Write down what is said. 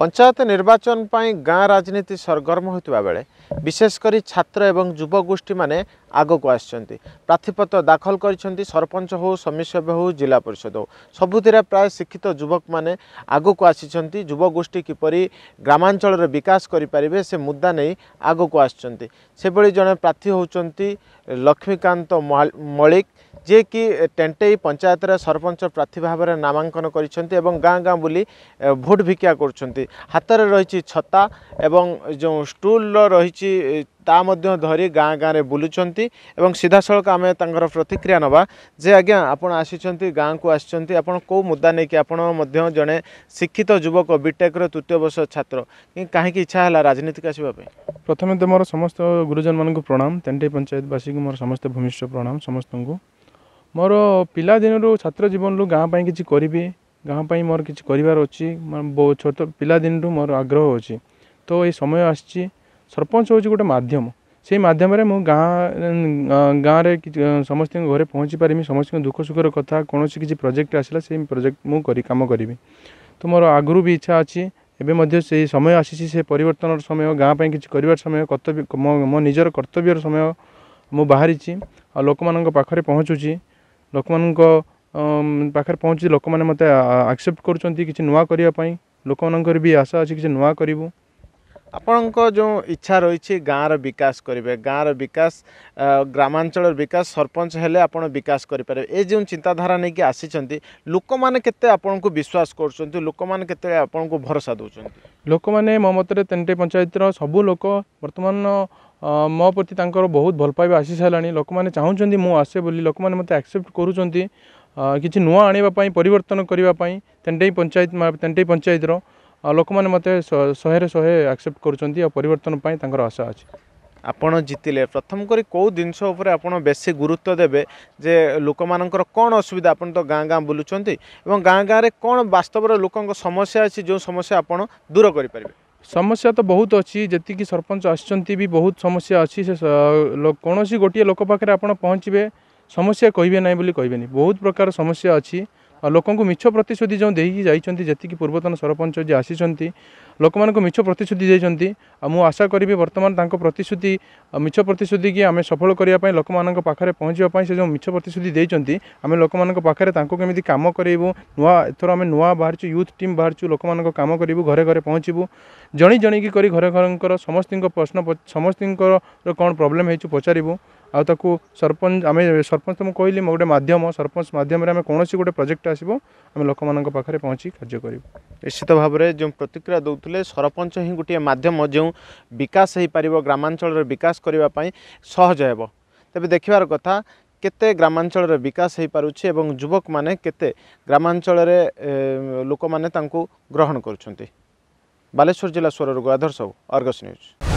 ପଞ୍ଚାୟତ ନିର୍ବାଚନ ପାଇଁ ଗାଁ ରାଜନୀତି ସରଗରମ ହୋଇଥିବା ବେଳେ বিশেষ করে ছাত্র এবং যুবগোষ্ঠী মানে ଆଗକୁ ଆସିଛନ୍ତି ପ୍ରାର୍ଥୀପତ୍ର ଦାଖଲ କରିଛନ୍ତି ସରପଞ୍ଚ ହେଉ ସମିସଭ୍ୟ ହେଉ ଜିଲ୍ଲା ପରିଷଦ ହେଉ ସବୁଥିରେ ପ୍ରାୟ ଶିକ୍ଷିତ ଯୁବକମାନେ ଆଗକୁ ଆସିଛନ୍ତି ଯୁବଗୋଷ୍ଠୀ କିପରି ଗ୍ରାମାଞ୍ଚଳର ବିକାଶ କରିପାରିବେ ସେ ମୁଦ୍ଦା ନେଇ ଆଗକୁ ଆସିଛନ୍ତି ସେଭଳି ଜଣେ ପ୍ରାର୍ଥୀ ହେଉଛନ୍ତି ଲକ୍ଷ୍ମୀକାନ୍ତ ମଳିକ ଯିଏକି ଟେଣ୍ଟେଇ ପଞ୍ଚାୟତର ସରପଞ୍ଚ ପ୍ରାର୍ଥୀ ଭାବରେ ନାମାଙ୍କନ କରିଛନ୍ତି ଏବଂ ଗାଁ ଗାଁ ବୁଲି ଭୋଟ୍ ଭିକ୍ଷା କରୁଛନ୍ତି ହାତରେ ରହିଛି ଛତା ଏବଂ ଯେଉଁ ଷ୍ଟୁଲ୍ର ରହିଛି ରହିଛି ତା ମଧ୍ୟ ଧରି ଗାଁ ଗାଁରେ ବୁଲୁଛନ୍ତି ଏବଂ ସିଧାସଳଖ ଆମେ ତାଙ୍କର ପ୍ରତିକ୍ରିୟା ନେବା ଯେ ଆଜ୍ଞା ଆପଣ ଆସିଛନ୍ତି ଗାଁକୁ ଆସିଛନ୍ତି ଆପଣ କେଉଁ ମୁଦ୍ଦା ନେଇକି ଆପଣ ମଧ୍ୟ ଜଣେ ଶିକ୍ଷିତ ଯୁବକ ବିଟେକ୍ର ତୃତୀୟ ବର୍ଷ ଛାତ୍ର କାହିଁକି ଇଚ୍ଛା ହେଲା ରାଜନୀତିକୁ ଆସିବା ପାଇଁ ପ୍ରଥମେ ତ ମୋର ସମସ୍ତ ଗୁରୁଜନମାନଙ୍କୁ ପ୍ରଣାମ ତେଣ୍ଟି ପଞ୍ଚାୟତବାସୀଙ୍କୁ ମୋର ସମସ୍ତ ଭୂମିଷ୍ଠ ପ୍ରଣାମ ସମସ୍ତଙ୍କୁ ମୋର ପିଲାଦିନରୁ ଛାତ୍ର ଜୀବନରୁ ଗାଁ ପାଇଁ କିଛି କରିବି ଗାଁ ପାଇଁ ମୋର କିଛି କରିବାର ଅଛି ଛୋଟ ପିଲାଦିନରୁ ମୋର ଆଗ୍ରହ ଅଛି ତ ଏଇ ସମୟ ଆସିଛି ସରପଞ୍ଚ ହେଉଛି ଗୋଟେ ମାଧ୍ୟମ ସେଇ ମାଧ୍ୟମରେ ମୁଁ ଗାଁ ଗାଁରେ କିଛି ସମସ୍ତଙ୍କ ଘରେ ପହଞ୍ଚି ପାରିବି ସମସ୍ତଙ୍କ ଦୁଃଖ ସୁଖର କଥା କୌଣସି କିଛି ପ୍ରୋଜେକ୍ଟ ଆସିଲା ସେଇ ପ୍ରୋଜେକ୍ଟ ମୁଁ କରି କାମ କରିବି ତ ମୋର ଆଗରୁ ବି ଇଚ୍ଛା ଅଛି ଏବେ ମଧ୍ୟ ସେଇ ସମୟ ଆସିଛି ସେ ପରିବର୍ତ୍ତନର ସମୟ ଗାଁ ପାଇଁ କିଛି କରିବାର ସମୟ କର୍ତ୍ତବ୍ୟ ମୋ ନିଜର କର୍ତ୍ତବ୍ୟର ସମୟ ମୁଁ ବାହାରିଛି ଆଉ ଲୋକମାନଙ୍କ ପାଖରେ ପହଞ୍ଚୁଛି ଲୋକମାନଙ୍କ ପାଖରେ ପହଞ୍ଚୁଛି ଲୋକମାନେ ମୋତେ ଆକ୍ସେପ୍ଟ କରୁଛନ୍ତି କିଛି ନୂଆ କରିବା ପାଇଁ ଲୋକମାନଙ୍କର ବି ଆଶା ଅଛି କିଛି ନୂଆ କରିବୁ ଆପଣଙ୍କ ଯେଉଁ ଇଚ୍ଛା ରହିଛି ଗାଁର ବିକାଶ କରିବେ ଗାଁର ବିକାଶ ଗ୍ରାମାଞ୍ଚଳର ବିକାଶ ସରପଞ୍ଚ ହେଲେ ଆପଣ ବିକାଶ କରିପାରିବେ ଏ ଯେଉଁ ଚିନ୍ତାଧାରା ନେଇକି ଆସିଛନ୍ତି ଲୋକମାନେ କେତେ ଆପଣଙ୍କୁ ବିଶ୍ୱାସ କରୁଛନ୍ତି ଲୋକମାନେ କେତେ ଆପଣଙ୍କୁ ଭରସା ଦେଉଛନ୍ତି ଲୋକମାନେ ମୋ ମତରେ ତିନିଟି ପଞ୍ଚାୟତର ସବୁ ଲୋକ ବର୍ତ୍ତମାନ ମୋ ପ୍ରତି ତାଙ୍କର ବହୁତ ଭଲ ପାଇବା ଆସିସାରିଲାଣି ଲୋକମାନେ ଚାହୁଁଛନ୍ତି ମୁଁ ଆସେ ବୋଲି ଲୋକମାନେ ମୋତେ ଆକ୍ସେପ୍ଟ କରୁଛନ୍ତି କିଛି ନୂଆ ଆଣିବା ପାଇଁ ପରିବର୍ତ୍ତନ କରିବା ପାଇଁ ତେଣ୍ଟେଇ ପଞ୍ଚାୟତ ତେଣ୍ଟେଇ ପଞ୍ଚାୟତର ଆଉ ଲୋକମାନେ ମୋତେ ଶହେରେ ଶହେ ଆକ୍ସେପ୍ଟ କରୁଛନ୍ତି ଆଉ ପରିବର୍ତ୍ତନ ପାଇଁ ତାଙ୍କର ଆଶା ଅଛି ଆପଣ ଜିତିଲେ ପ୍ରଥମ କରି କେଉଁ ଜିନିଷ ଉପରେ ଆପଣ ବେଶୀ ଗୁରୁତ୍ୱ ଦେବେ ଯେ ଲୋକମାନଙ୍କର କ'ଣ ଅସୁବିଧା ଆପଣ ତ ଗାଁ ଗାଁ ବୁଲୁଛନ୍ତି ଏବଂ ଗାଁ ଗାଁରେ କ'ଣ ବାସ୍ତବରେ ଲୋକଙ୍କ ସମସ୍ୟା ଅଛି ଯେଉଁ ସମସ୍ୟା ଆପଣ ଦୂର କରିପାରିବେ ସମସ୍ୟା ତ ବହୁତ ଅଛି ଯେତିକି ସରପଞ୍ଚ ଆସିଛନ୍ତି ବି ବହୁତ ସମସ୍ୟା ଅଛି ସେ କୌଣସି ଗୋଟିଏ ଲୋକ ପାଖରେ ଆପଣ ପହଞ୍ଚିବେ ସମସ୍ୟା କହିବେ ନାହିଁ ବୋଲି କହିବେନି ବହୁତ ପ୍ରକାର ସମସ୍ୟା ଅଛି ଲୋକଙ୍କୁ ମିଛ ପ୍ରତିଶ୍ରୁତି ଯେଉଁ ଦେଇକି ଯାଇଛନ୍ତି ଯେତିକି ପୂର୍ବତନ ସରପଞ୍ଚ ଯିଏ ଆସିଛନ୍ତି ଲୋକମାନଙ୍କୁ ମିଛ ପ୍ରତିଶ୍ରୁତି ଦେଇଛନ୍ତି ଆଉ ମୁଁ ଆଶା କରିବି ବର୍ତ୍ତମାନ ତାଙ୍କ ପ୍ରତିଶ୍ରୁତି ମିଛ ପ୍ରତିଶ୍ରୁତିକି ଆମେ ସଫଳ କରିବା ପାଇଁ ଲୋକମାନଙ୍କ ପାଖରେ ପହଞ୍ଚିବା ପାଇଁ ସେ ଯେଉଁ ମିଛ ପ୍ରତିଶ୍ରୁତି ଦେଇଛନ୍ତି ଆମେ ଲୋକମାନଙ୍କ ପାଖରେ ତାଙ୍କୁ କେମିତି କାମ କରେଇବୁ ନୂଆ ଏଥର ଆମେ ନୂଆ ବାହାରିଛୁ ୟୁଥ୍ ଟିମ୍ ବାହାରିଛୁ ଲୋକମାନଙ୍କ କାମ କରିବୁ ଘରେ ଘରେ ପହଞ୍ଚିବୁ ଜଣି ଜଣିକି କରି ଘରେ ଘରଙ୍କର ସମସ୍ତଙ୍କ ପ୍ରଶ୍ନ ସମସ୍ତଙ୍କର କ'ଣ ପ୍ରୋବ୍ଲେମ୍ ହେଇଛୁ ପଚାରିବୁ ଆଉ ତାକୁ ସରପଞ୍ଚ ଆମେ ସରପଞ୍ଚ ମୁଁ କହିଲି ଗୋଟେ ମାଧ୍ୟମ ସରପଞ୍ଚ ମାଧ୍ୟମରେ ଆମେ କୌଣସି ଗୋଟେ ପ୍ରୋଜେକ୍ଟ ଆସିବ ଆମେ ଲୋକମାନଙ୍କ ପାଖରେ ପହଞ୍ଚି କାର୍ଯ୍ୟ କରିବୁ ନିଶ୍ଚିତ ଭାବରେ ଯେଉଁ ପ୍ରତିକ୍ରିୟା ଦେଉଥିଲେ କରୁଥିଲେ ସରପଞ୍ଚ ହିଁ ଗୋଟିଏ ମାଧ୍ୟମ ଯେଉଁ ବିକାଶ ହୋଇପାରିବ ଗ୍ରାମାଞ୍ଚଳର ବିକାଶ କରିବା ପାଇଁ ସହଜ ହେବ ତେବେ ଦେଖିବାର କଥା କେତେ ଗ୍ରାମାଞ୍ଚଳର ବିକାଶ ହୋଇପାରୁଛି ଏବଂ ଯୁବକମାନେ କେତେ ଗ୍ରାମାଞ୍ଚଳରେ ଲୋକମାନେ ତାଙ୍କୁ ଗ୍ରହଣ କରୁଛନ୍ତି ବାଲେଶ୍ୱର ଜିଲ୍ଲା ସ୍ୱରରୁ ଗୁଆଧର ସାହୁ ଅର୍ଗସ ନ୍ୟୁଜ୍